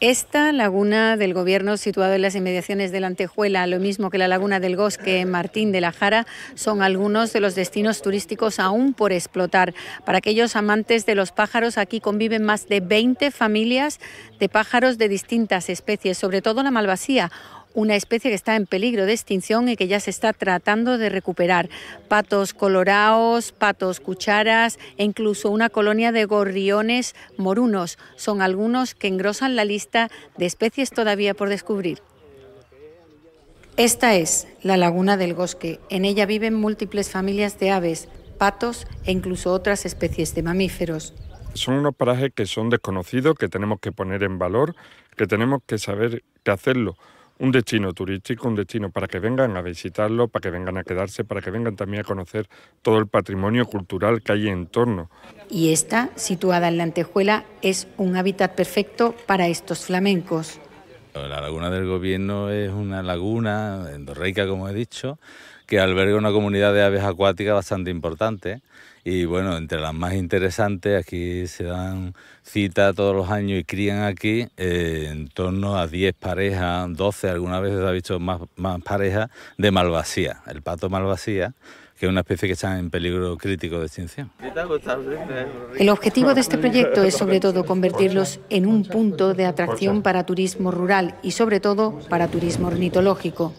Esta laguna del gobierno situada en las inmediaciones de la Antejuela, lo mismo que la laguna del Bosque Martín de la Jara, son algunos de los destinos turísticos aún por explotar. Para aquellos amantes de los pájaros, aquí conviven más de 20 familias de pájaros de distintas especies, sobre todo la malvasía una especie que está en peligro de extinción y que ya se está tratando de recuperar. Patos coloraos, patos cucharas e incluso una colonia de gorriones morunos son algunos que engrosan la lista de especies todavía por descubrir. Esta es la laguna del bosque. En ella viven múltiples familias de aves, patos e incluso otras especies de mamíferos. Son unos parajes que son desconocidos, que tenemos que poner en valor, que tenemos que saber qué hacerlo un destino turístico, un destino para que vengan a visitarlo, para que vengan a quedarse, para que vengan también a conocer todo el patrimonio cultural que hay en torno. Y esta, situada en la Antejuela, es un hábitat perfecto para estos flamencos. La laguna del gobierno es una laguna endorreica, como he dicho, que alberga una comunidad de aves acuáticas bastante importante. Y bueno, entre las más interesantes, aquí se dan cita todos los años y crían aquí eh, en torno a 10 parejas, 12, algunas veces ha visto más parejas de malvasía, el pato malvasía que es una especie que está en peligro crítico de extinción. El objetivo de este proyecto es sobre todo convertirlos en un punto de atracción para turismo rural y sobre todo para turismo ornitológico.